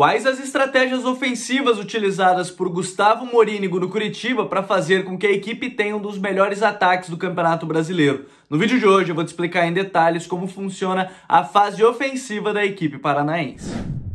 Quais as estratégias ofensivas utilizadas por Gustavo Morínigo no Curitiba para fazer com que a equipe tenha um dos melhores ataques do Campeonato Brasileiro? No vídeo de hoje eu vou te explicar em detalhes como funciona a fase ofensiva da equipe paranaense.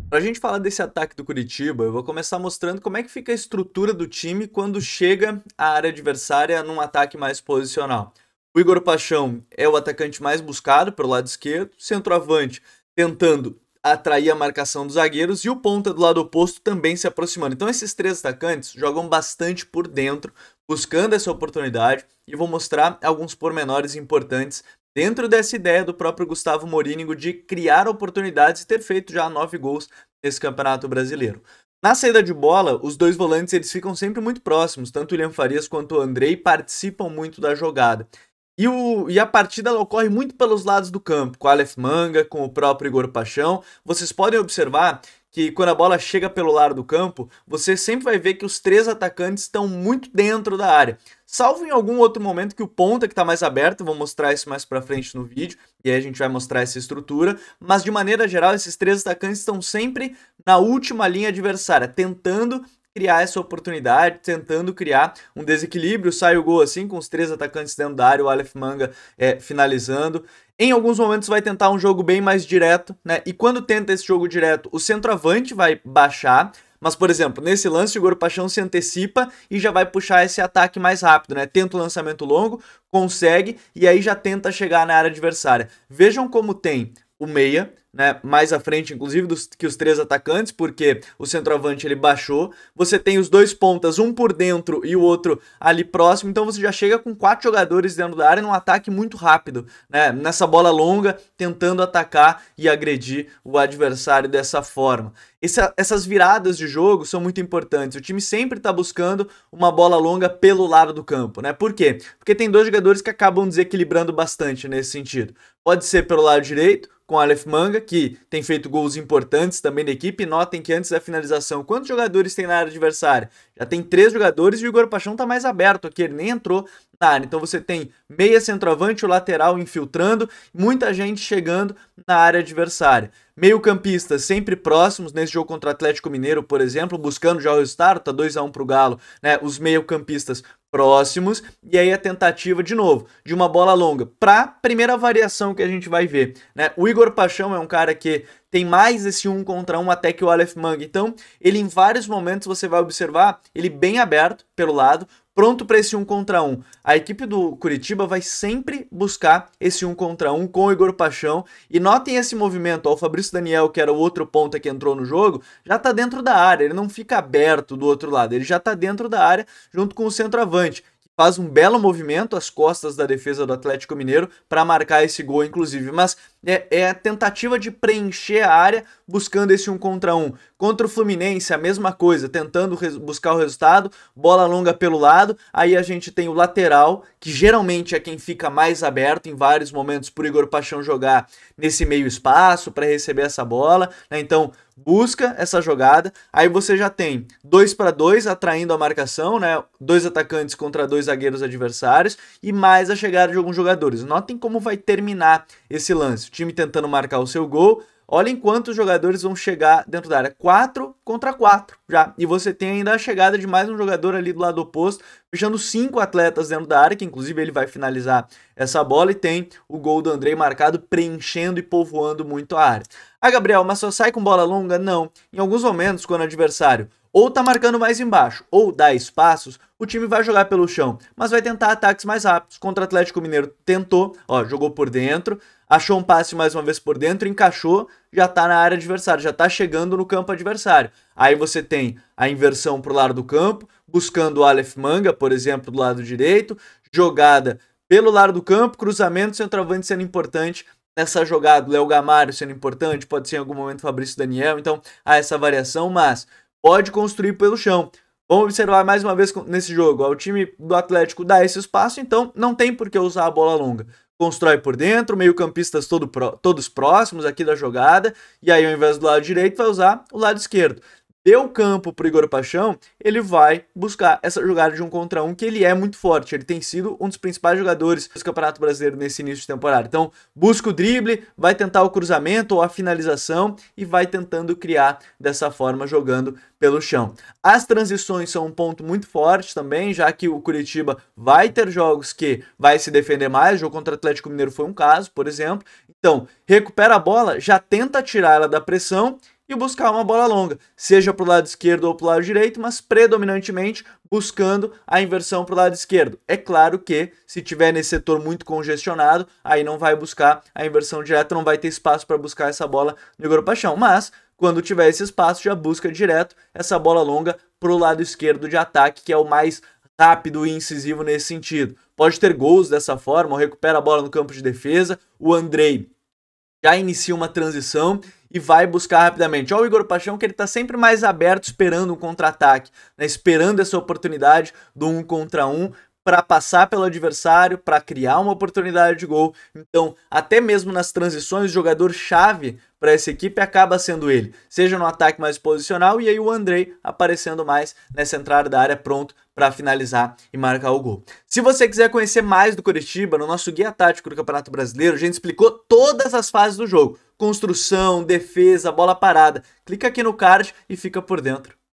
Para a gente falar desse ataque do Curitiba, eu vou começar mostrando como é que fica a estrutura do time quando chega a área adversária num ataque mais posicional. O Igor Paixão é o atacante mais buscado pelo lado esquerdo, centroavante tentando atrair a marcação dos zagueiros e o ponta do lado oposto também se aproximando. Então esses três atacantes jogam bastante por dentro, buscando essa oportunidade e vou mostrar alguns pormenores importantes dentro dessa ideia do próprio Gustavo Morínigo de criar oportunidades e ter feito já nove gols nesse Campeonato Brasileiro. Na saída de bola, os dois volantes eles ficam sempre muito próximos, tanto o William Farias quanto o Andrei participam muito da jogada. E, o, e a partida ocorre muito pelos lados do campo, com o Aleph Manga, com o próprio Igor Paixão. Vocês podem observar que quando a bola chega pelo lado do campo, você sempre vai ver que os três atacantes estão muito dentro da área. Salvo em algum outro momento que o ponta que está mais aberto, vou mostrar isso mais para frente no vídeo, e aí a gente vai mostrar essa estrutura, mas de maneira geral esses três atacantes estão sempre na última linha adversária, tentando criar essa oportunidade, tentando criar um desequilíbrio. Sai o gol assim, com os três atacantes dentro da área, o Aleph Manga é, finalizando. Em alguns momentos vai tentar um jogo bem mais direto, né? E quando tenta esse jogo direto, o centroavante vai baixar, mas, por exemplo, nesse lance, o Goro Paixão se antecipa e já vai puxar esse ataque mais rápido, né? Tenta o lançamento longo, consegue e aí já tenta chegar na área adversária. Vejam como tem o meia, né, mais à frente, inclusive, dos, que os três atacantes, porque o centroavante ele baixou. Você tem os dois pontas, um por dentro e o outro ali próximo, então você já chega com quatro jogadores dentro da área num ataque muito rápido, né, nessa bola longa, tentando atacar e agredir o adversário dessa forma. Essa, essas viradas de jogo são muito importantes. O time sempre está buscando uma bola longa pelo lado do campo, né? Por quê? Porque tem dois jogadores que acabam desequilibrando bastante nesse sentido. Pode ser pelo lado direito, com Aleph Manga, que tem feito gols importantes também na equipe. Notem que antes da finalização, quantos jogadores tem na área adversária? Já tem três jogadores e o Igor Paixão está mais aberto aqui, ele nem entrou na área. Então você tem meia centroavante, o lateral infiltrando, muita gente chegando na área adversária. Meio campistas sempre próximos, nesse jogo contra o Atlético Mineiro, por exemplo, buscando já o resultado, tá 2x1 para pro Galo, né? Os meio campistas próximos, e aí a tentativa, de novo, de uma bola longa. Para primeira variação que a gente vai ver, né? O Igor Paixão é um cara que tem mais esse um contra um até que o Aleph Manga. Então, ele em vários momentos você vai observar ele bem aberto pelo lado, pronto para esse um contra um. A equipe do Curitiba vai sempre buscar esse um contra um com o Igor Paixão. E notem esse movimento, ó, o Fabrício Daniel, que era o outro ponta que entrou no jogo, já está dentro da área, ele não fica aberto do outro lado, ele já está dentro da área junto com o centroavante faz um belo movimento às costas da defesa do Atlético Mineiro para marcar esse gol, inclusive. Mas é, é, a tentativa de preencher a área buscando esse um contra um. Contra o Fluminense, a mesma coisa, tentando buscar o resultado, bola longa pelo lado, aí a gente tem o lateral, que geralmente é quem fica mais aberto em vários momentos para Igor Paixão jogar nesse meio espaço para receber essa bola, né? Então, busca essa jogada, aí você já tem dois para dois atraindo a marcação, né? Dois atacantes contra dois zagueiros adversários e mais a chegada de alguns jogadores. Notem como vai terminar esse lance. O time tentando marcar o seu gol, Olhem quantos jogadores vão chegar dentro da área. 4 contra 4 já. E você tem ainda a chegada de mais um jogador ali do lado oposto, fechando cinco atletas dentro da área, que inclusive ele vai finalizar essa bola e tem o gol do Andrei marcado, preenchendo e povoando muito a área. Ah, Gabriel, mas só sai com bola longa? Não. Em alguns momentos, quando o adversário ou tá marcando mais embaixo ou dá espaços, o time vai jogar pelo chão, mas vai tentar ataques mais rápidos. Contra o Atlético Mineiro tentou, ó, jogou por dentro, achou um passe mais uma vez por dentro, encaixou, já tá na área adversária, já tá chegando no campo adversário. Aí você tem a inversão pro lado do campo, buscando o Aleph Manga, por exemplo, do lado direito, jogada pelo lado do campo, cruzamento, centroavante sendo importante nessa jogada, Léo Gamário sendo importante, pode ser em algum momento Fabrício Daniel, então há essa variação, mas pode construir pelo chão. Vamos observar mais uma vez nesse jogo. o time do Atlético dá esse espaço, então não tem por que usar a bola longa. Constrói por dentro, meio-campistas todo pro, todos próximos aqui da jogada, e aí ao invés do lado direito vai usar o lado esquerdo deu campo pro Igor Paixão, ele vai buscar essa jogada de um contra um, que ele é muito forte. Ele tem sido um dos principais jogadores do Campeonato Brasileiro nesse início de temporada. Então, busca o drible, vai tentar o cruzamento ou a finalização e vai tentando criar dessa forma, jogando pelo chão. As transições são um ponto muito forte também, já que o Curitiba vai ter jogos que vai se defender mais. O jogo contra o Atlético Mineiro foi um caso, por exemplo. Então, recupera a bola, já tenta tirar ela da pressão e buscar uma bola longa, seja para o lado esquerdo ou para o lado direito, mas predominantemente buscando a inversão para o lado esquerdo. É claro que se tiver nesse setor muito congestionado, aí não vai buscar a inversão direta, não vai ter espaço para buscar essa bola no Igor Paixão, mas quando tiver esse espaço, já busca direto essa bola longa para o lado esquerdo de ataque, que é o mais rápido e incisivo nesse sentido. Pode ter gols dessa forma, recupera a bola no campo de defesa, o Andrei já inicia uma transição e vai buscar rapidamente. Olha o Igor Paixão que ele está sempre mais aberto, esperando um contra-ataque, né? esperando essa oportunidade do um contra um para passar pelo adversário, para criar uma oportunidade de gol. Então, até mesmo nas transições, o jogador chave para essa equipe acaba sendo ele, seja no ataque mais posicional e aí o Andrei aparecendo mais nessa entrada da área pronto para finalizar e marcar o gol. Se você quiser conhecer mais do Curitiba, no nosso guia tático do Campeonato Brasileiro, a gente explicou todas as fases do jogo: construção, defesa, bola parada. Clica aqui no card e fica por dentro.